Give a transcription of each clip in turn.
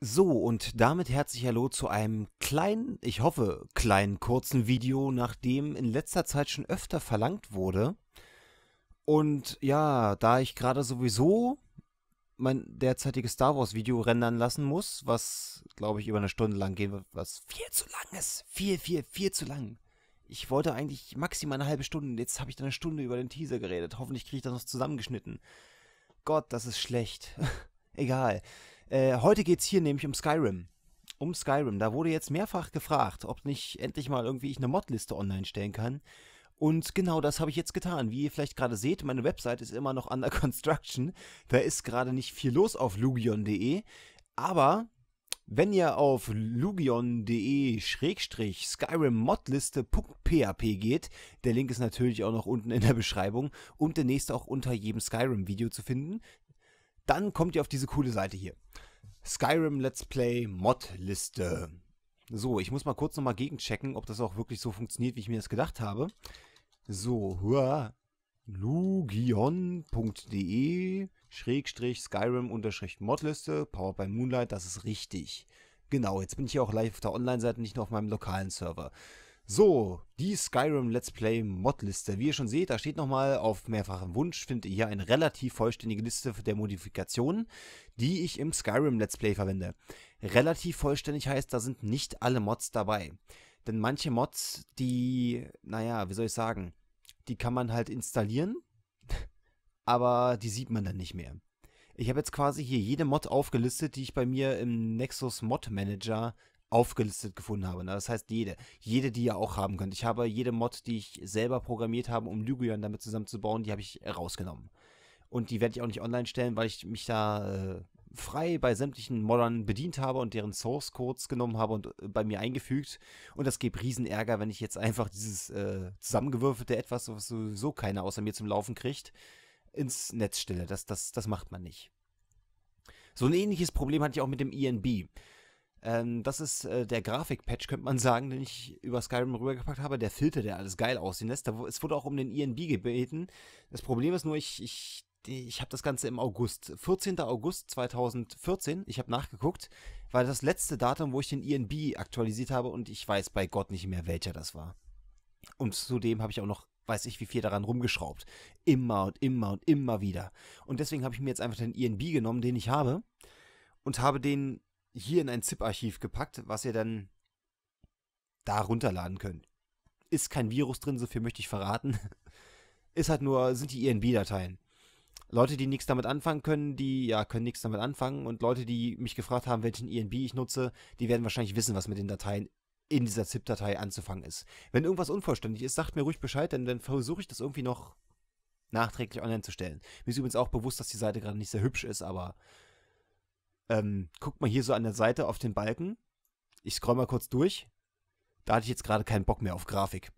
So, und damit herzlich Hallo zu einem kleinen, ich hoffe, kleinen kurzen Video, nach dem in letzter Zeit schon öfter verlangt wurde. Und ja, da ich gerade sowieso mein derzeitiges Star Wars Video rendern lassen muss, was, glaube ich, über eine Stunde lang gehen wird, was viel zu lang ist. Viel, viel, viel zu lang. Ich wollte eigentlich maximal eine halbe Stunde, jetzt habe ich da eine Stunde über den Teaser geredet. Hoffentlich kriege ich das noch zusammengeschnitten. Gott, das ist schlecht. Egal. Äh, heute geht es hier nämlich um Skyrim. Um Skyrim. Da wurde jetzt mehrfach gefragt, ob nicht endlich mal irgendwie ich eine Modliste online stellen kann. Und genau das habe ich jetzt getan. Wie ihr vielleicht gerade seht, meine Website ist immer noch under construction. Da ist gerade nicht viel los auf lugion.de. Aber wenn ihr auf lugion.de-skyrim-modliste.php geht, der Link ist natürlich auch noch unten in der Beschreibung und der nächste auch unter jedem Skyrim-Video zu finden, dann kommt ihr auf diese coole Seite hier. Skyrim Let's Play Mod-Liste. So, ich muss mal kurz nochmal gegenchecken, ob das auch wirklich so funktioniert, wie ich mir das gedacht habe. So, hua, lugion.de schrägstrich Skyrim unterstrich Modliste, powered by Moonlight, das ist richtig. Genau, jetzt bin ich hier auch live auf der Online-Seite, nicht nur auf meinem lokalen Server. So, die Skyrim Let's Play Modliste. Wie ihr schon seht, da steht nochmal auf mehrfachen Wunsch, findet ihr hier eine relativ vollständige Liste der Modifikationen, die ich im Skyrim Let's Play verwende. Relativ vollständig heißt, da sind nicht alle Mods dabei. Denn manche Mods, die, naja, wie soll ich sagen, die kann man halt installieren, aber die sieht man dann nicht mehr. Ich habe jetzt quasi hier jede Mod aufgelistet, die ich bei mir im Nexus Mod Manager aufgelistet gefunden habe. Ne? Das heißt, jede. Jede, die ihr auch haben könnt. Ich habe jede Mod, die ich selber programmiert habe, um Lygian damit zusammenzubauen, die habe ich rausgenommen. Und die werde ich auch nicht online stellen, weil ich mich da äh, frei bei sämtlichen Modern bedient habe und deren Source Codes genommen habe und äh, bei mir eingefügt. Und das gäbe riesen Ärger, wenn ich jetzt einfach dieses äh, zusammengewürfelte etwas, was sowieso keiner außer mir zum Laufen kriegt, ins Netz stelle. Das, das, das macht man nicht. So ein ähnliches Problem hatte ich auch mit dem INB. E ähm, das ist äh, der Grafikpatch, könnte man sagen, den ich über Skyrim rübergepackt habe. Der Filter, der alles geil aussehen lässt. Da, es wurde auch um den INB e gebeten. Das Problem ist nur, ich, ich, ich habe das Ganze im August. 14. August 2014. Ich habe nachgeguckt, War das letzte Datum, wo ich den INB e aktualisiert habe und ich weiß bei Gott nicht mehr, welcher das war. Und zudem habe ich auch noch weiß ich wie viel daran rumgeschraubt. Immer und immer und immer wieder. Und deswegen habe ich mir jetzt einfach den INB e genommen, den ich habe, und habe den hier in ein ZIP-Archiv gepackt, was ihr dann da runterladen könnt. Ist kein Virus drin, so viel möchte ich verraten. Ist halt nur, sind die INB-Dateien. Leute, die nichts damit anfangen können, die ja können nichts damit anfangen und Leute, die mich gefragt haben, welchen INB ich nutze, die werden wahrscheinlich wissen, was mit den Dateien in dieser ZIP-Datei anzufangen ist. Wenn irgendwas unvollständig ist, sagt mir ruhig Bescheid, denn dann versuche ich das irgendwie noch nachträglich online zu stellen. Mir ist übrigens auch bewusst, dass die Seite gerade nicht sehr hübsch ist, aber ähm, guck mal hier so an der Seite auf den Balken. Ich scroll mal kurz durch. Da hatte ich jetzt gerade keinen Bock mehr auf Grafik.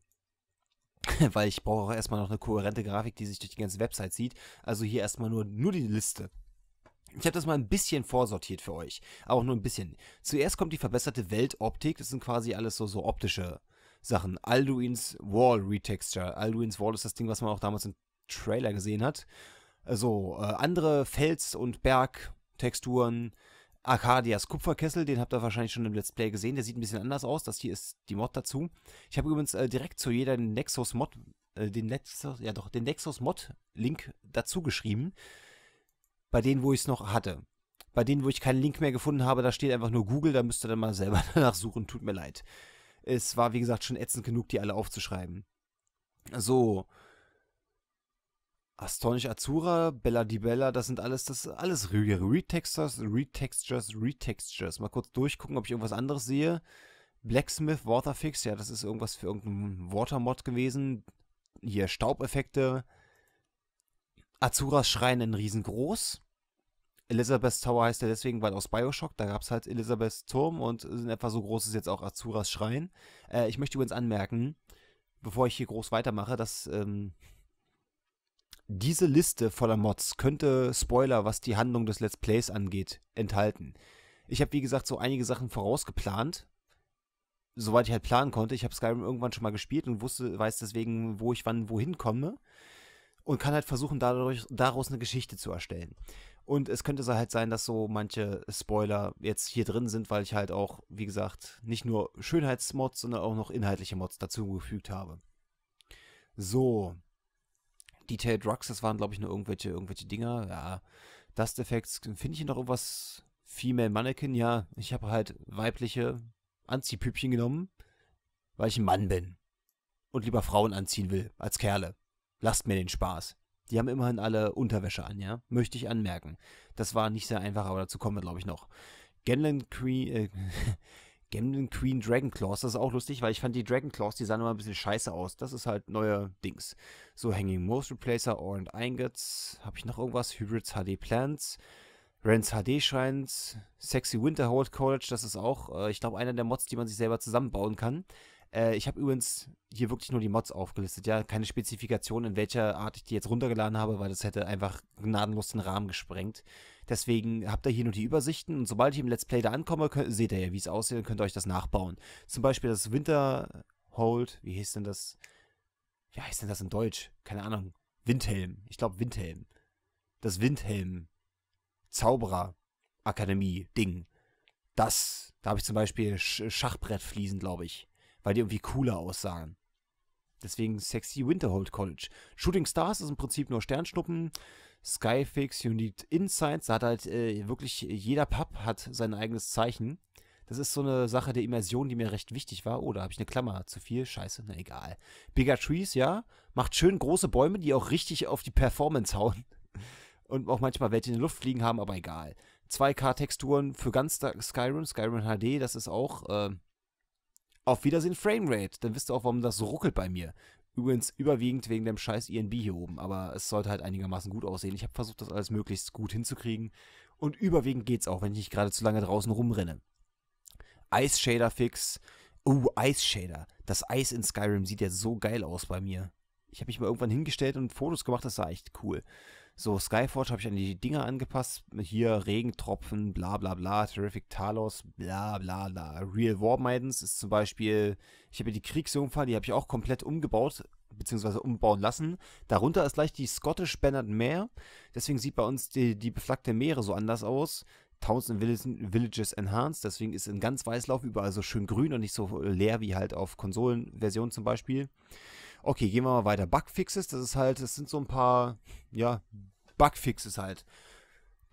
Weil ich brauche auch erstmal noch eine kohärente Grafik, die sich durch die ganze Website zieht. Also hier erstmal nur, nur die Liste. Ich habe das mal ein bisschen vorsortiert für euch, aber auch nur ein bisschen. Zuerst kommt die verbesserte Weltoptik, das sind quasi alles so, so optische Sachen. Alduins Wall Retexture. Alduins Wall ist das Ding, was man auch damals im Trailer gesehen hat. Also äh, andere Fels- und Berg- Texturen. Arcadias Kupferkessel, den habt ihr wahrscheinlich schon im Let's Play gesehen. Der sieht ein bisschen anders aus. Das hier ist die Mod dazu. Ich habe übrigens äh, direkt zu jeder Nexus Mod, äh, den Nexus, ja doch, den Nexus Mod Link dazu geschrieben. Bei denen, wo ich es noch hatte. Bei denen, wo ich keinen Link mehr gefunden habe, da steht einfach nur Google. Da müsst ihr dann mal selber danach suchen. Tut mir leid. Es war, wie gesagt, schon ätzend genug, die alle aufzuschreiben. So. Astonish Azura, Bella di Bella, das sind alles, das alles Retextures, Retextures, Retextures. Mal kurz durchgucken, ob ich irgendwas anderes sehe. Blacksmith, Waterfix, ja, das ist irgendwas für irgendeinen Watermod gewesen. Hier Staubeffekte. Azuras Schrein in riesengroß. Elizabeth Tower heißt er ja deswegen, weil aus Bioshock, da gab es halt Elizabeths Turm und in etwa so groß ist jetzt auch Azuras Schrein. Äh, ich möchte übrigens anmerken, bevor ich hier groß weitermache, dass ähm, diese Liste voller Mods könnte Spoiler, was die Handlung des Let's Plays angeht, enthalten. Ich habe, wie gesagt, so einige Sachen vorausgeplant, soweit ich halt planen konnte. Ich habe Skyrim irgendwann schon mal gespielt und wusste, weiß deswegen, wo ich wann wohin komme und kann halt versuchen, dadurch, daraus eine Geschichte zu erstellen. Und es könnte halt sein, dass so manche Spoiler jetzt hier drin sind, weil ich halt auch, wie gesagt, nicht nur Schönheitsmods, sondern auch noch inhaltliche Mods dazugefügt habe. So, Detailed Drugs, das waren, glaube ich, nur irgendwelche, irgendwelche Dinger. Ja, Dust Effects, finde ich noch irgendwas Female Mannequin? Ja, ich habe halt weibliche Anziehpüppchen genommen, weil ich ein Mann bin. Und lieber Frauen anziehen will, als Kerle. Lasst mir den Spaß. Die haben immerhin alle Unterwäsche an, ja? Möchte ich anmerken. Das war nicht sehr einfach, aber dazu kommen wir, glaube ich, noch. Genlan Queen, äh, Gemden Queen Dragon Claws, das ist auch lustig, weil ich fand die Dragon Claws, die sahen immer ein bisschen scheiße aus. Das ist halt neuer Dings. So Hanging Most Replacer, Orange Ingots, habe ich noch irgendwas? Hybrids HD Plants, Rens HD Shrines, Sexy Winterhold College, das ist auch, äh, ich glaube, einer der Mods, die man sich selber zusammenbauen kann. Äh, ich habe übrigens hier wirklich nur die Mods aufgelistet, ja. Keine Spezifikation, in welcher Art ich die jetzt runtergeladen habe, weil das hätte einfach gnadenlos den Rahmen gesprengt. Deswegen habt ihr hier nur die Übersichten und sobald ich im Let's Play da ankomme, könnt, seht ihr ja, wie es aussieht und könnt ihr euch das nachbauen. Zum Beispiel das Winterhold, wie hieß denn das? Wie heißt denn das in Deutsch? Keine Ahnung. Windhelm. Ich glaube Windhelm. Das Windhelm. Zauberer. Akademie. Ding. Das. Da habe ich zum Beispiel Schachbrettfliesen, glaube ich weil die irgendwie cooler aussahen. Deswegen sexy Winterhold College. Shooting Stars ist im Prinzip nur Sternschnuppen. Skyfix, You Need Insights, da hat halt äh, wirklich jeder Pub hat sein eigenes Zeichen. Das ist so eine Sache der Immersion, die mir recht wichtig war. Oh, da habe ich eine Klammer zu viel. Scheiße, na egal. Bigger Trees, ja. Macht schön große Bäume, die auch richtig auf die Performance hauen. Und auch manchmal welche in der Luft fliegen haben, aber egal. 2K-Texturen für ganz Skyrim, Skyrim HD, das ist auch äh, auf Wiedersehen Framerate, dann wisst ihr auch, warum das so ruckelt bei mir. Übrigens überwiegend wegen dem scheiß INB e hier oben, aber es sollte halt einigermaßen gut aussehen. Ich habe versucht, das alles möglichst gut hinzukriegen. Und überwiegend geht's auch, wenn ich nicht gerade zu lange draußen rumrenne. Ice Shader Fix. Uh, Ice Shader. Das Eis in Skyrim sieht ja so geil aus bei mir. Ich habe mich mal irgendwann hingestellt und Fotos gemacht, das sah echt cool. So, Skyforge habe ich an die Dinger angepasst. Hier Regentropfen, bla bla bla, Terrific Talos, bla bla bla. Real War Maidens ist zum Beispiel, ich habe ja die Kriegsjungfer, die habe ich auch komplett umgebaut, beziehungsweise umbauen lassen. Darunter ist gleich die Scottish Bannered Mare. Deswegen sieht bei uns die, die beflaggte Meere so anders aus. Towns and Villages Enhanced, deswegen ist in ganz Weißlauf überall so schön grün und nicht so leer wie halt auf Konsolenversionen zum Beispiel. Okay, gehen wir mal weiter. Bugfixes, das ist halt, das sind so ein paar, ja, Bugfixes halt.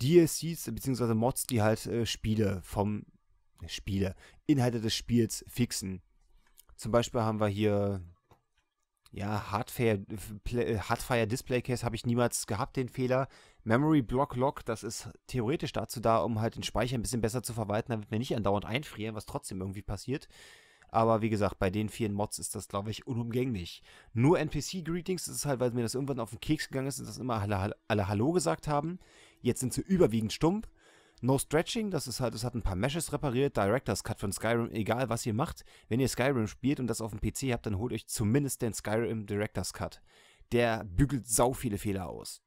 DLCs bzw. Mods, die halt äh, Spiele vom äh, Spiele, Inhalte des Spiels fixen. Zum Beispiel haben wir hier ja, äh, Hardfire, Display Case habe ich niemals gehabt, den Fehler. Memory Block Lock, das ist theoretisch dazu da, um halt den Speicher ein bisschen besser zu verwalten, damit wir nicht andauernd einfrieren, was trotzdem irgendwie passiert. Aber wie gesagt, bei den vielen Mods ist das, glaube ich, unumgänglich. Nur NPC-Greetings ist es halt, weil mir das irgendwann auf den Keks gegangen ist, und dass immer alle, alle Hallo gesagt haben. Jetzt sind sie überwiegend stumpf. No Stretching, das ist halt, es hat ein paar Meshes repariert, Director's Cut von Skyrim, egal was ihr macht, wenn ihr Skyrim spielt und das auf dem PC habt, dann holt euch zumindest den Skyrim Director's Cut. Der bügelt sau viele Fehler aus.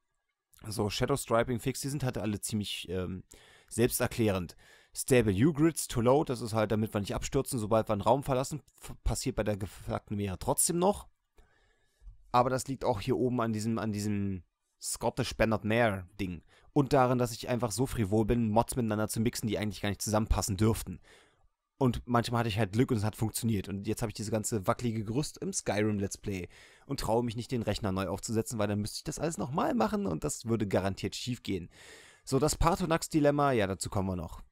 So, Shadow Striping Fix, die sind halt alle ziemlich ähm, selbsterklärend. Stable U-Grids to Load, das ist halt, damit wir nicht abstürzen, sobald wir einen Raum verlassen, passiert bei der gefragten Meere trotzdem noch. Aber das liegt auch hier oben an diesem, an diesem Scottish Bernard Mare Ding. Und darin, dass ich einfach so frivol bin, Mods miteinander zu mixen, die eigentlich gar nicht zusammenpassen dürften. Und manchmal hatte ich halt Glück und es hat funktioniert. Und jetzt habe ich diese ganze wackelige Gerüst im Skyrim Let's Play und traue mich nicht, den Rechner neu aufzusetzen, weil dann müsste ich das alles nochmal machen und das würde garantiert schief gehen. So, das Partonax-Dilemma, ja, dazu kommen wir noch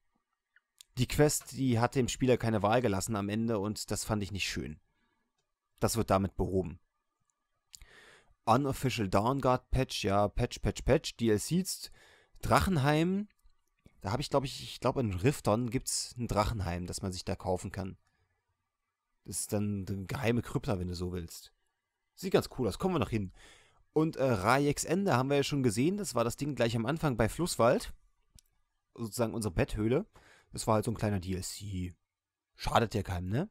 die Quest, die hat dem Spieler keine Wahl gelassen am Ende und das fand ich nicht schön. Das wird damit behoben. Unofficial Downguard Patch, ja, Patch, Patch, Patch, DLCs, Drachenheim, da habe ich, glaube ich, ich glaube in Rifton gibt es ein Drachenheim, das man sich da kaufen kann. Das ist dann eine geheime Krypta, wenn du so willst. Sieht ganz cool aus, kommen wir noch hin. Und äh, Rajeks Ende haben wir ja schon gesehen, das war das Ding gleich am Anfang bei Flusswald. Sozusagen unsere Betthöhle. Das war halt so ein kleiner DLC. Schadet ja keinem, ne?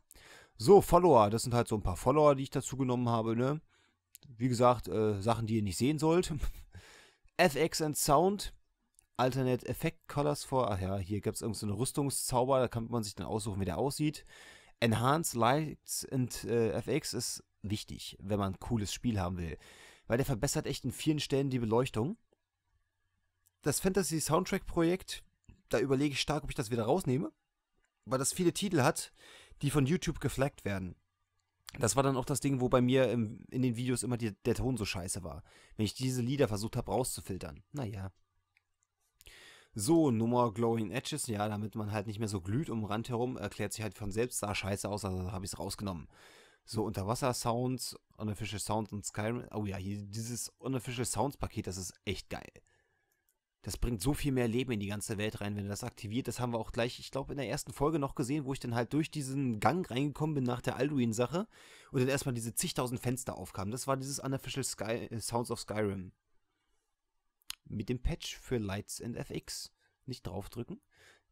So, Follower. Das sind halt so ein paar Follower, die ich dazu genommen habe, ne? Wie gesagt, äh, Sachen, die ihr nicht sehen sollt. FX and Sound. Alternate Effect Colors for. Ach ja, hier gibt es irgendeinen so Rüstungszauber. Da kann man sich dann aussuchen, wie der aussieht. Enhanced Lights and äh, FX ist wichtig, wenn man ein cooles Spiel haben will. Weil der verbessert echt in vielen Stellen die Beleuchtung. Das Fantasy Soundtrack Projekt da überlege ich stark, ob ich das wieder rausnehme, weil das viele Titel hat, die von YouTube geflaggt werden. Das war dann auch das Ding, wo bei mir im, in den Videos immer die, der Ton so scheiße war. Wenn ich diese Lieder versucht habe rauszufiltern. Naja. So, Nummer Glowing Edges. Ja, damit man halt nicht mehr so glüht um den Rand herum, erklärt sich halt von selbst, sah scheiße aus, also habe ich es rausgenommen. So, Unterwasser-Sounds, Unofficial Sounds und Skyrim. Oh ja, hier dieses Unofficial Sounds-Paket, das ist echt geil das bringt so viel mehr Leben in die ganze Welt rein, wenn du das aktiviert. Das haben wir auch gleich, ich glaube, in der ersten Folge noch gesehen, wo ich dann halt durch diesen Gang reingekommen bin nach der Alduin-Sache und dann erstmal diese zigtausend Fenster aufkamen. Das war dieses Unofficial Sky, äh, Sounds of Skyrim. Mit dem Patch für Lights and FX. Nicht draufdrücken.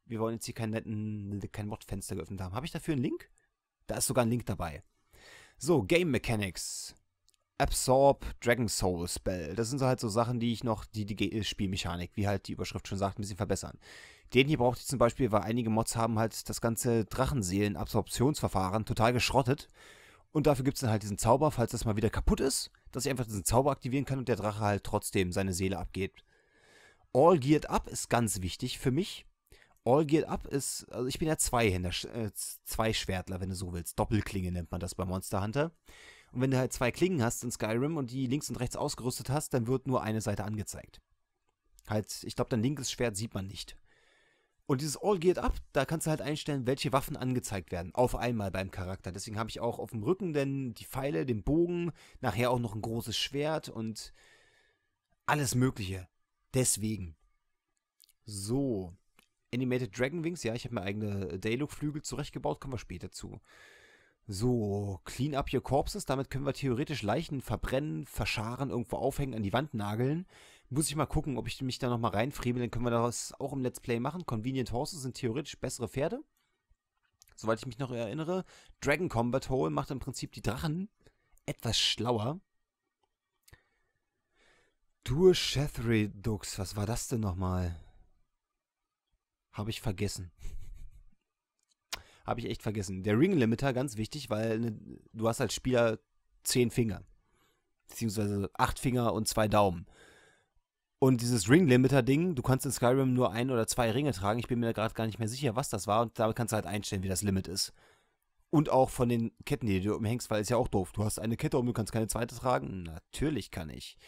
Wir wollen jetzt hier kein, netten, kein Mod-Fenster geöffnet haben. Habe ich dafür einen Link? Da ist sogar ein Link dabei. So, Game Mechanics. Absorb Dragon Soul Spell. Das sind so halt so Sachen, die ich noch, die die äh, Spielmechanik, wie halt die Überschrift schon sagt, ein bisschen verbessern. Den hier braucht ihr zum Beispiel, weil einige Mods haben halt das ganze Drachenseelen-Absorptionsverfahren total geschrottet. Und dafür gibt es dann halt diesen Zauber, falls das mal wieder kaputt ist, dass ich einfach diesen Zauber aktivieren kann und der Drache halt trotzdem seine Seele abgeht. All Geared Up ist ganz wichtig für mich. All Geared Up ist, also ich bin ja Zweihänder, äh, Zweischwertler, wenn du so willst. Doppelklinge nennt man das bei Monster Hunter. Und wenn du halt zwei Klingen hast in Skyrim und die links und rechts ausgerüstet hast, dann wird nur eine Seite angezeigt. Halt, ich glaube, dein linkes Schwert sieht man nicht. Und dieses All Geared Up, da kannst du halt einstellen, welche Waffen angezeigt werden. Auf einmal beim Charakter. Deswegen habe ich auch auf dem Rücken denn die Pfeile, den Bogen, nachher auch noch ein großes Schwert und alles Mögliche. Deswegen. So. Animated Dragon Wings, ja, ich habe mir eigene Daylook-Flügel zurechtgebaut, kommen wir später zu. So, clean up your corpses. Damit können wir theoretisch Leichen verbrennen, verscharen, irgendwo aufhängen, an die Wand nageln. Muss ich mal gucken, ob ich mich da nochmal reinfriebe. Dann können wir das auch im Let's Play machen. Convenient Horses sind theoretisch bessere Pferde. Soweit ich mich noch erinnere. Dragon Combat Hole macht im Prinzip die Drachen etwas schlauer. Dur Shethredux, was war das denn nochmal? Habe ich vergessen habe ich echt vergessen. Der Ring Limiter, ganz wichtig, weil ne, du hast als Spieler zehn Finger. Beziehungsweise acht Finger und zwei Daumen. Und dieses Ring Limiter Ding, du kannst in Skyrim nur ein oder zwei Ringe tragen. Ich bin mir gerade gar nicht mehr sicher, was das war. Und damit kannst du halt einstellen, wie das Limit ist. Und auch von den Ketten, die du umhängst, weil ist ja auch doof. Du hast eine Kette um, du kannst keine zweite tragen. Natürlich kann ich.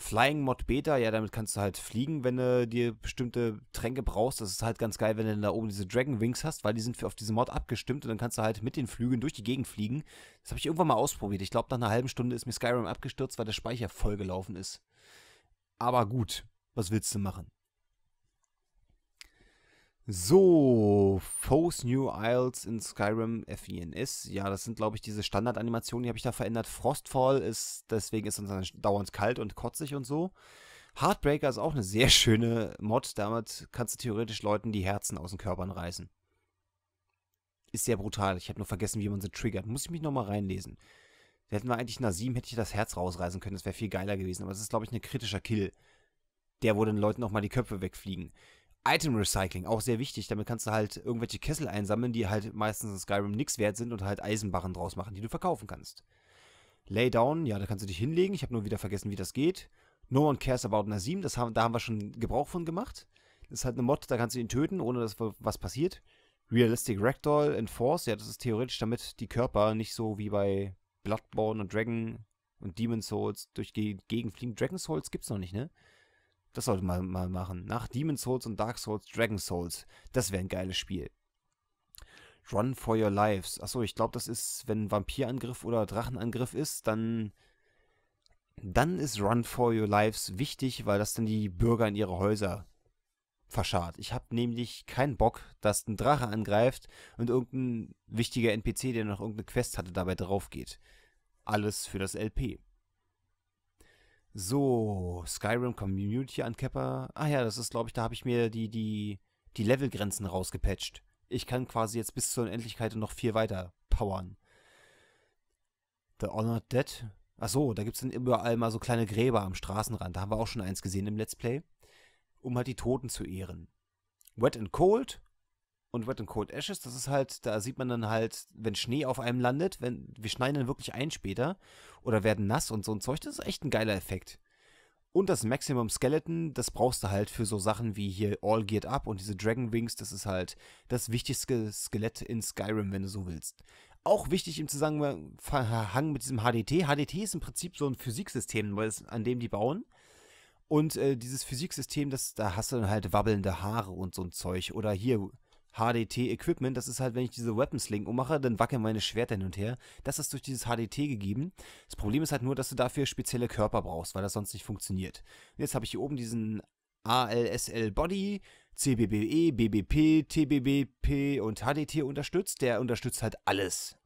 Flying Mod Beta, ja, damit kannst du halt fliegen, wenn du dir bestimmte Tränke brauchst. Das ist halt ganz geil, wenn du da oben diese Dragon Wings hast, weil die sind auf diese Mod abgestimmt und dann kannst du halt mit den Flügen durch die Gegend fliegen. Das habe ich irgendwann mal ausprobiert. Ich glaube, nach einer halben Stunde ist mir Skyrim abgestürzt, weil der Speicher vollgelaufen ist. Aber gut, was willst du machen? So, Foes New Isles in Skyrim FENS. Ja, das sind, glaube ich, diese Standardanimationen, die habe ich da verändert. Frostfall ist, deswegen ist uns dauernd kalt und kotzig und so. Heartbreaker ist auch eine sehr schöne Mod. Damit kannst du theoretisch Leuten die Herzen aus den Körpern reißen. Ist sehr brutal. Ich habe nur vergessen, wie man sie triggert. Muss ich mich nochmal reinlesen. Da hätten wir eigentlich Nasim, hätte ich das Herz rausreißen können. Das wäre viel geiler gewesen. Aber es ist, glaube ich, ein kritischer Kill. Der, wo den Leuten nochmal die Köpfe wegfliegen. Item Recycling, auch sehr wichtig. Damit kannst du halt irgendwelche Kessel einsammeln, die halt meistens in Skyrim nichts wert sind und halt Eisenbarren draus machen, die du verkaufen kannst. Laydown, ja, da kannst du dich hinlegen. Ich habe nur wieder vergessen, wie das geht. No One Cares About Nazim, das haben, da haben wir schon Gebrauch von gemacht. Das ist halt eine Mod, da kannst du ihn töten, ohne dass was passiert. Realistic Ragdoll Enforce, ja, das ist theoretisch, damit die Körper nicht so wie bei Bloodborne und Dragon und Demon Souls durch die Gegend fliegen. Dragon Souls gibt's noch nicht, ne? Das sollte man mal machen. Nach Demon Souls und Dark Souls, Dragon Souls. Das wäre ein geiles Spiel. Run for your lives. Achso, ich glaube, das ist, wenn Vampirangriff oder Drachenangriff ist, dann. Dann ist Run for your lives wichtig, weil das dann die Bürger in ihre Häuser verscharrt. Ich habe nämlich keinen Bock, dass ein Drache angreift und irgendein wichtiger NPC, der noch irgendeine Quest hatte, dabei drauf geht. Alles für das LP. So, Skyrim Community Uncapper. Ah ja, das ist, glaube ich, da habe ich mir die, die, die Levelgrenzen rausgepatcht. Ich kann quasi jetzt bis zur Unendlichkeit noch vier weiter powern. The Honored Dead. Achso, da gibt es dann überall mal so kleine Gräber am Straßenrand. Da haben wir auch schon eins gesehen im Let's Play. Um halt die Toten zu ehren. Wet and Cold. Und Wet and Cold Ashes, das ist halt, da sieht man dann halt, wenn Schnee auf einem landet, wenn wir schneiden dann wirklich ein später oder werden nass und so ein Zeug, das ist echt ein geiler Effekt. Und das Maximum Skeleton, das brauchst du halt für so Sachen wie hier All Geared Up und diese Dragon Wings, das ist halt das wichtigste Skelett in Skyrim, wenn du so willst. Auch wichtig im Zusammenhang mit diesem HDT. HDT ist im Prinzip so ein Physiksystem, an dem die bauen. Und äh, dieses Physiksystem, das, da hast du dann halt wabbelnde Haare und so ein Zeug. Oder hier HDT-Equipment. Das ist halt, wenn ich diese Weapon-Sling ummache, dann wackeln meine Schwerter hin und her. Das ist durch dieses HDT gegeben. Das Problem ist halt nur, dass du dafür spezielle Körper brauchst, weil das sonst nicht funktioniert. Und jetzt habe ich hier oben diesen ALSL Body, CBBE, BBP, TBBP und HDT unterstützt. Der unterstützt halt alles.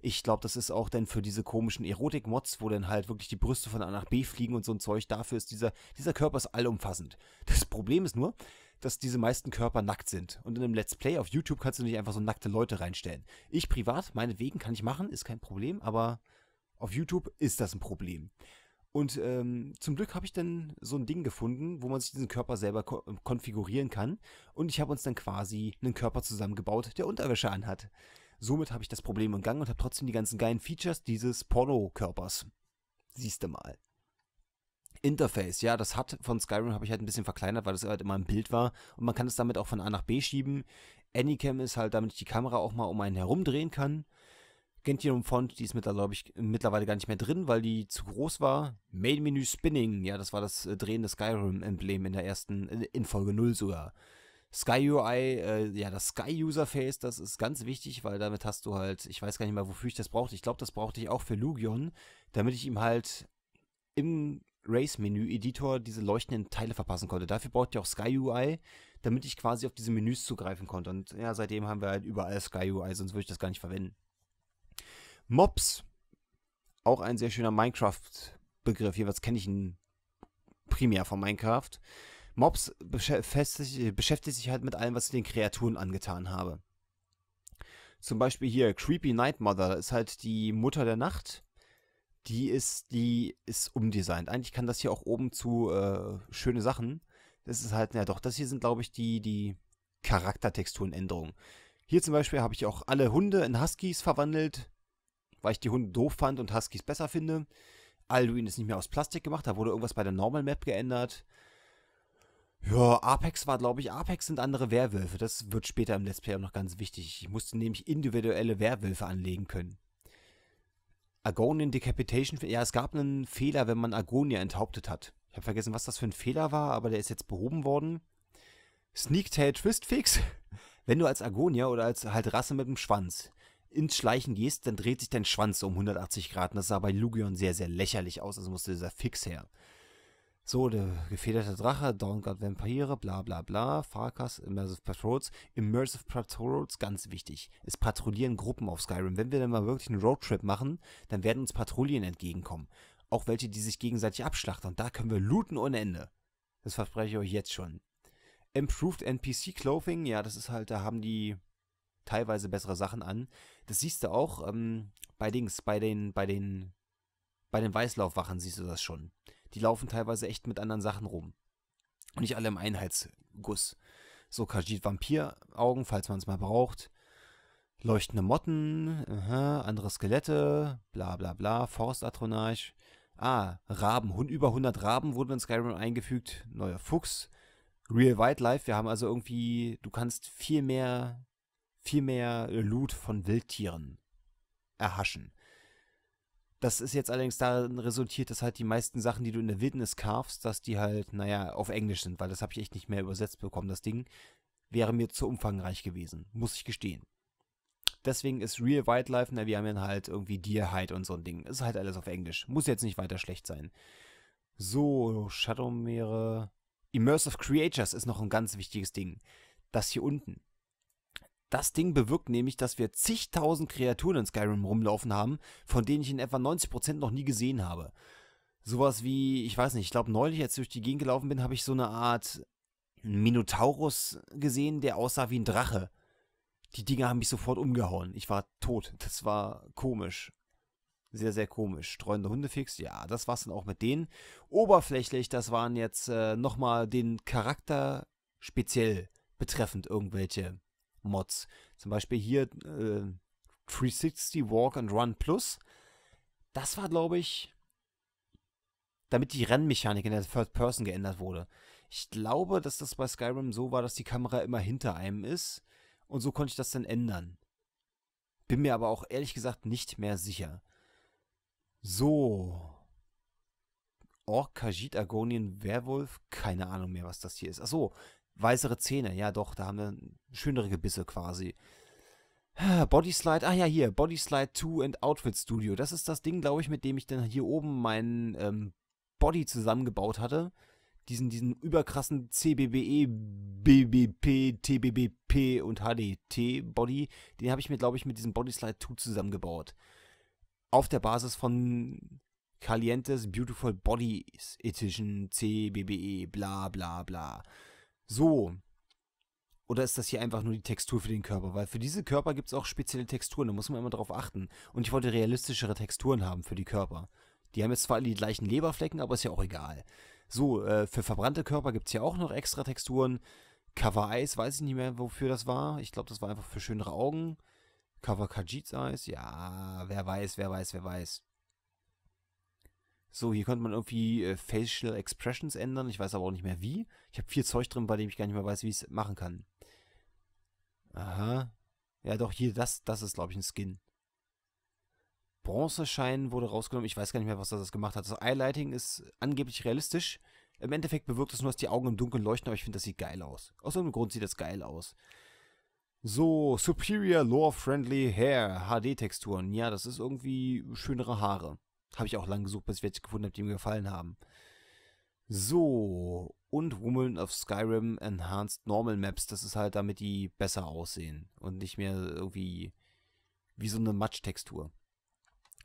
Ich glaube, das ist auch dann für diese komischen Erotik-Mods, wo dann halt wirklich die Brüste von A nach B fliegen und so ein Zeug. Dafür ist dieser, dieser Körper ist allumfassend. Das Problem ist nur, dass diese meisten Körper nackt sind. Und in einem Let's Play auf YouTube kannst du nicht einfach so nackte Leute reinstellen. Ich privat, meinetwegen, kann ich machen, ist kein Problem, aber auf YouTube ist das ein Problem. Und ähm, zum Glück habe ich dann so ein Ding gefunden, wo man sich diesen Körper selber ko ähm, konfigurieren kann. Und ich habe uns dann quasi einen Körper zusammengebaut, der Unterwäsche anhat. Somit habe ich das Problem in Gang und habe trotzdem die ganzen geilen Features dieses Porno-Körpers. Siehste mal. Interface, ja, das hat von Skyrim habe ich halt ein bisschen verkleinert, weil das halt immer ein Bild war und man kann es damit auch von A nach B schieben. Anycam ist halt, damit ich die Kamera auch mal um einen herumdrehen kann. Gentium Font, die ist mittlerweile gar nicht mehr drin, weil die zu groß war. Main Menu Spinning, ja, das war das äh, drehende Skyrim-Emblem in der ersten, in Folge 0 sogar. Sky UI, äh, ja, das Sky User Face, das ist ganz wichtig, weil damit hast du halt, ich weiß gar nicht mehr, wofür ich das brauchte. Ich glaube, das brauchte ich auch für Lugion, damit ich ihm halt im Race-Menü-Editor diese leuchtenden Teile verpassen konnte. Dafür braucht ihr auch Sky UI, damit ich quasi auf diese Menüs zugreifen konnte. Und ja, seitdem haben wir halt überall Sky UI, sonst würde ich das gar nicht verwenden. Mobs, auch ein sehr schöner Minecraft-Begriff. Jeweils kenne ich ihn primär von Minecraft. Mobs beschäftigt, beschäftigt sich halt mit allem, was ich den Kreaturen angetan habe. Zum Beispiel hier Creepy Night Mother, ist halt die Mutter der Nacht die ist, die ist umdesignt. Eigentlich kann das hier auch oben zu äh, schöne Sachen. Das ist halt, ja doch, das hier sind, glaube ich, die, die Charaktertexturenänderungen. Hier zum Beispiel habe ich auch alle Hunde in Huskies verwandelt, weil ich die Hunde doof fand und Huskies besser finde. Alduin ist nicht mehr aus Plastik gemacht, da wurde irgendwas bei der Normal Map geändert. Ja, Apex war, glaube ich, Apex sind andere Werwölfe. Das wird später im Let's Play auch noch ganz wichtig. Ich musste nämlich individuelle Werwölfe anlegen können. Agonian Decapitation. Ja, es gab einen Fehler, wenn man Agonia enthauptet hat. Ich habe vergessen, was das für ein Fehler war, aber der ist jetzt behoben worden. Sneak Tail Twist Fix. Wenn du als Agonia oder als halt Rasse mit dem Schwanz ins Schleichen gehst, dann dreht sich dein Schwanz um 180 Grad. Und das sah bei Lugion sehr, sehr lächerlich aus. Also musste dieser Fix her. So, der gefederte Drache, Dawnguard Vampire, bla bla bla, Farkas, Immersive Patrols, Immersive Patrols, ganz wichtig. Es patrouillieren Gruppen auf Skyrim. Wenn wir dann mal wirklich einen Roadtrip machen, dann werden uns Patrouillen entgegenkommen. Auch welche, die sich gegenseitig abschlachten. Und da können wir looten ohne Ende. Das verspreche ich euch jetzt schon. Improved NPC Clothing, ja, das ist halt, da haben die teilweise bessere Sachen an. Das siehst du auch ähm, bei Dings, bei den, bei den, bei den Weißlaufwachen siehst du das schon die laufen teilweise echt mit anderen Sachen rum. Und nicht alle im Einheitsguss. So Khajiit Vampiraugen, falls man es mal braucht. Leuchtende Motten, aha, andere Skelette, bla bla bla, Forstatronage. Ah, Raben, Hun über 100 Raben wurden in Skyrim eingefügt. Neuer Fuchs. Real Wildlife, wir haben also irgendwie, du kannst viel mehr, viel mehr Loot von Wildtieren erhaschen. Das ist jetzt allerdings darin resultiert, dass halt die meisten Sachen, die du in der Wildnis kaufst, dass die halt, naja, auf Englisch sind, weil das habe ich echt nicht mehr übersetzt bekommen. Das Ding wäre mir zu umfangreich gewesen, muss ich gestehen. Deswegen ist Real Wildlife, na, wir haben ja halt irgendwie Deer Hide und so ein Ding. Ist halt alles auf Englisch. Muss jetzt nicht weiter schlecht sein. So, Shadowmeere. Immersive Creatures ist noch ein ganz wichtiges Ding. Das hier unten. Das Ding bewirkt nämlich, dass wir zigtausend Kreaturen in Skyrim rumlaufen haben, von denen ich in etwa 90% noch nie gesehen habe. Sowas wie, ich weiß nicht, ich glaube neulich, als ich durch die Gegend gelaufen bin, habe ich so eine Art Minotaurus gesehen, der aussah wie ein Drache. Die Dinger haben mich sofort umgehauen. Ich war tot. Das war komisch sehr, sehr komisch. Streunende Hundefix, ja, das war's dann auch mit denen. Oberflächlich, das waren jetzt äh, nochmal den Charakter speziell betreffend irgendwelche Mods. Zum Beispiel hier äh, 360 Walk and Run Plus. Das war, glaube ich, damit die Rennmechanik in der Third Person geändert wurde. Ich glaube, dass das bei Skyrim so war, dass die Kamera immer hinter einem ist. Und so konnte ich das dann ändern. Bin mir aber auch ehrlich gesagt nicht mehr sicher. So. Ork, Kajit, Agonien, Werwolf, keine Ahnung mehr, was das hier ist. Achso, Weißere Zähne, ja doch, da haben wir schönere Gebisse quasi. Ah, Bodyslide, ah ja, hier, Bodyslide 2 and Outfit Studio. Das ist das Ding, glaube ich, mit dem ich dann hier oben meinen ähm, Body zusammengebaut hatte. Diesen, diesen überkrassen CBBE, BBP, TBBP und HDT-Body. Den habe ich mir, glaube ich, mit diesem Bodyslide 2 zusammengebaut. Auf der Basis von Calientes Beautiful Bodies Edition CBBE, bla bla bla. So. Oder ist das hier einfach nur die Textur für den Körper? Weil für diese Körper gibt es auch spezielle Texturen, da muss man immer drauf achten. Und ich wollte realistischere Texturen haben für die Körper. Die haben jetzt zwar alle die gleichen Leberflecken, aber ist ja auch egal. So, äh, für verbrannte Körper gibt es ja auch noch extra Texturen. Cover Eyes, weiß ich nicht mehr, wofür das war. Ich glaube, das war einfach für schönere Augen. Cover Khajiits Eyes, ja, wer weiß, wer weiß, wer weiß. So, hier könnte man irgendwie äh, Facial Expressions ändern. Ich weiß aber auch nicht mehr wie. Ich habe viel Zeug drin, bei dem ich gar nicht mehr weiß, wie ich es machen kann. Aha. Ja, doch, hier, das, das ist, glaube ich, ein Skin. Bronzeschein wurde rausgenommen. Ich weiß gar nicht mehr, was das gemacht hat. Das Eyelighting ist angeblich realistisch. Im Endeffekt bewirkt es das nur, dass die Augen im Dunkeln leuchten, aber ich finde, das sieht geil aus. Aus irgendeinem Grund sieht das geil aus. So, Superior Lore Friendly Hair, HD-Texturen. Ja, das ist irgendwie schönere Haare. Habe ich auch lange gesucht, bis ich welche gefunden habe, die mir gefallen haben. So, und Women of Skyrim Enhanced Normal Maps, das ist halt damit die besser aussehen und nicht mehr irgendwie wie so eine Matschtextur.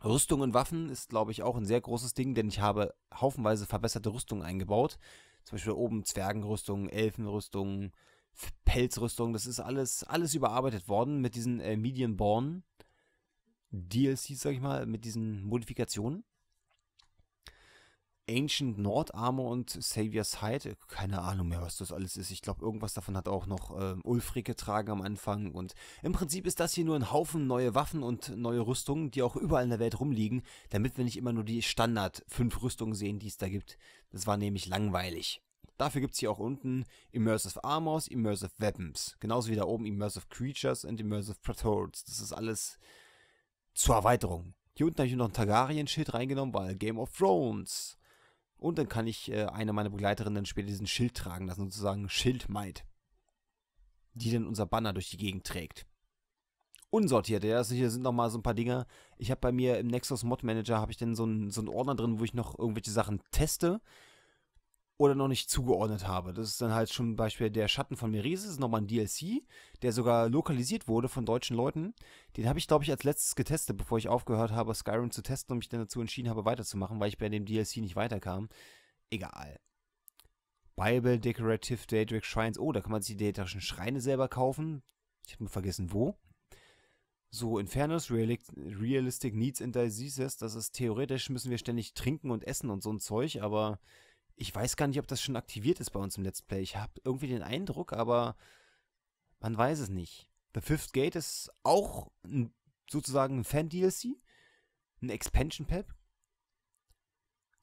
Rüstung und Waffen ist, glaube ich, auch ein sehr großes Ding, denn ich habe haufenweise verbesserte Rüstungen eingebaut. Zum Beispiel oben Zwergenrüstungen, Elfenrüstungen, Pelzrüstungen, das ist alles, alles überarbeitet worden mit diesen äh, Medienborn. Born DLCs, sag ich mal, mit diesen Modifikationen. Ancient Nord Armor und Savior's Hide. Äh, keine Ahnung mehr, was das alles ist. Ich glaube, irgendwas davon hat auch noch äh, Ulfric getragen am Anfang. Und im Prinzip ist das hier nur ein Haufen neue Waffen und neue Rüstungen, die auch überall in der Welt rumliegen, damit wir nicht immer nur die Standard 5 Rüstungen sehen, die es da gibt. Das war nämlich langweilig. Dafür gibt es hier auch unten Immersive Armors, Immersive Weapons. Genauso wie da oben Immersive Creatures und Immersive Patrols. Das ist alles zur Erweiterung. Hier unten habe ich noch ein Targaryen-Schild reingenommen, weil Game of Thrones. Und dann kann ich äh, eine meiner Begleiterinnen später diesen Schild tragen lassen, sozusagen Schildmaid. Die dann unser Banner durch die Gegend trägt. Unsortiert, ja, also hier sind nochmal so ein paar Dinge. Ich habe bei mir im Nexus Mod Manager habe ich dann so einen, so einen Ordner drin, wo ich noch irgendwelche Sachen teste oder noch nicht zugeordnet habe. Das ist dann halt schon Beispiel der Schatten von das ist nochmal ein DLC, der sogar lokalisiert wurde von deutschen Leuten. Den habe ich, glaube ich, als letztes getestet, bevor ich aufgehört habe, Skyrim zu testen und mich dann dazu entschieden habe, weiterzumachen, weil ich bei dem DLC nicht weiterkam. Egal. Bible Decorative Daedric Shrines. Oh, da kann man sich die daedrischen Schreine selber kaufen. Ich habe nur vergessen, wo. So, Infernus, Fairness, Realistic Needs and Diseases, das ist theoretisch, müssen wir ständig trinken und essen und so ein Zeug, aber ich weiß gar nicht, ob das schon aktiviert ist bei uns im Let's Play. Ich habe irgendwie den Eindruck, aber man weiß es nicht. The Fifth Gate ist auch ein, sozusagen ein Fan-DLC, ein Expansion-Pack.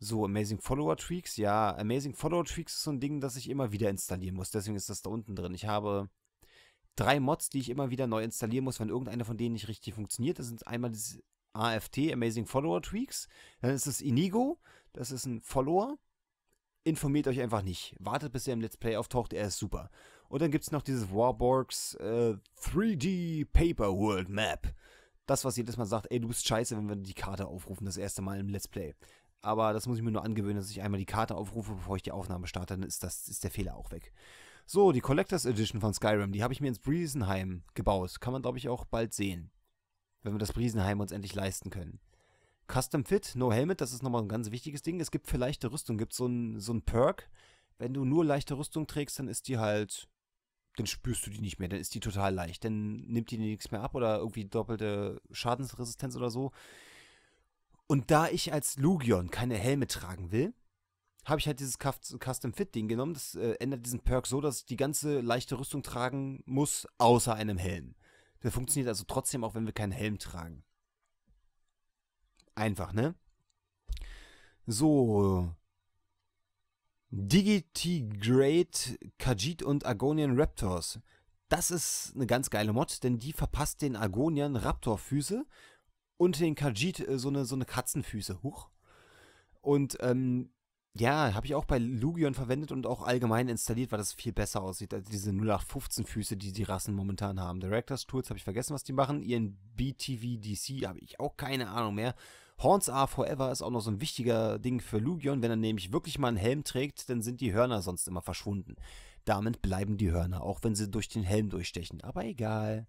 So, Amazing Follower Tweaks, ja, Amazing Follower Tweaks ist so ein Ding, das ich immer wieder installieren muss. Deswegen ist das da unten drin. Ich habe drei Mods, die ich immer wieder neu installieren muss, wenn irgendeine von denen nicht richtig funktioniert. Das sind einmal das AFT, Amazing Follower Tweaks. Dann ist das Inigo, das ist ein Follower informiert euch einfach nicht. Wartet, bis er im Let's Play auftaucht, er ist super. Und dann gibt es noch dieses Warborgs äh, 3D Paper World Map. Das, was jedes Mal sagt, ey, du bist scheiße, wenn wir die Karte aufrufen, das erste Mal im Let's Play. Aber das muss ich mir nur angewöhnen, dass ich einmal die Karte aufrufe, bevor ich die Aufnahme starte, dann ist, das, ist der Fehler auch weg. So, die Collectors Edition von Skyrim, die habe ich mir ins Briesenheim gebaut. Kann man, glaube ich, auch bald sehen. Wenn wir das Briesenheim uns endlich leisten können. Custom Fit, No Helmet, das ist nochmal ein ganz wichtiges Ding. Es gibt für leichte Rüstung, gibt so ein, so ein Perk. Wenn du nur leichte Rüstung trägst, dann ist die halt, dann spürst du die nicht mehr, dann ist die total leicht. Dann nimmt die nichts mehr ab oder irgendwie doppelte Schadensresistenz oder so. Und da ich als Lugion keine Helme tragen will, habe ich halt dieses Custom Fit Ding genommen. Das äh, ändert diesen Perk so, dass ich die ganze leichte Rüstung tragen muss, außer einem Helm. Der funktioniert also trotzdem, auch wenn wir keinen Helm tragen einfach, ne? So. Digitigrate Khajiit und Agonian Raptors. Das ist eine ganz geile Mod, denn die verpasst den Argonian Raptorfüße und den Khajiit äh, so eine, so eine Katzenfüße. Huch. Und ähm, ja, habe ich auch bei Lugion verwendet und auch allgemein installiert, weil das viel besser aussieht als diese 0815 Füße, die die Rassen momentan haben. Directors Tools habe ich vergessen, was die machen. Ihren BTVDC habe ich auch keine Ahnung mehr. Horns Are Forever ist auch noch so ein wichtiger Ding für Lugion. Wenn er nämlich wirklich mal einen Helm trägt, dann sind die Hörner sonst immer verschwunden. Damit bleiben die Hörner, auch wenn sie durch den Helm durchstechen. Aber egal.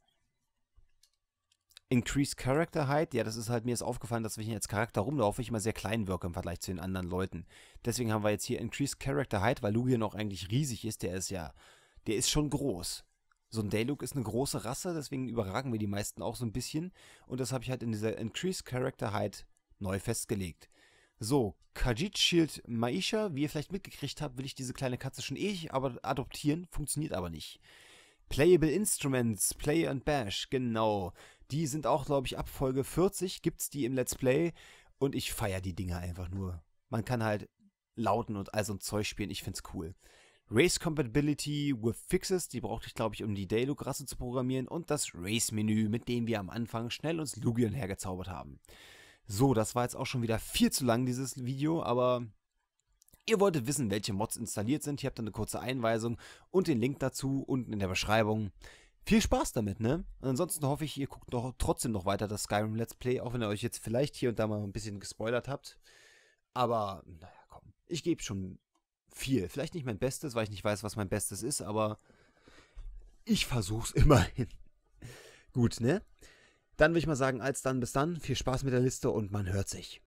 Increased Character Height, ja, das ist halt mir ist aufgefallen, dass wenn ich als Charakter rumlaufe, ich immer sehr klein wirke im Vergleich zu den anderen Leuten. Deswegen haben wir jetzt hier Increased Character Height, weil Lugion auch eigentlich riesig ist, der ist ja, der ist schon groß. So ein Daylook ist eine große Rasse, deswegen überragen wir die meisten auch so ein bisschen. Und das habe ich halt in dieser Increased Character Height neu festgelegt. So, Kajit Shield Maisha, wie ihr vielleicht mitgekriegt habt, will ich diese kleine Katze schon eh aber adoptieren, funktioniert aber nicht. Playable Instruments, Play and Bash, genau. Die sind auch, glaube ich, ab Folge 40 gibt's die im Let's Play und ich feiere die Dinger einfach nur. Man kann halt Lauten und all so ein Zeug spielen, ich find's cool. Race Compatibility with Fixes, die brauchte ich, glaube ich, um die daylook rasse zu programmieren und das Race-Menü, mit dem wir am Anfang schnell uns Lugion hergezaubert haben. So, das war jetzt auch schon wieder viel zu lang, dieses Video, aber ihr wolltet wissen, welche Mods installiert sind. Hier habt ihr eine kurze Einweisung und den Link dazu unten in der Beschreibung. Viel Spaß damit, ne? Und ansonsten hoffe ich, ihr guckt noch, trotzdem noch weiter das Skyrim Let's Play, auch wenn ihr euch jetzt vielleicht hier und da mal ein bisschen gespoilert habt. Aber, naja, komm, ich gebe schon viel. Vielleicht nicht mein Bestes, weil ich nicht weiß, was mein Bestes ist, aber ich versuch's immerhin. Gut, ne? Dann würde ich mal sagen, als dann, bis dann. Viel Spaß mit der Liste und man hört sich.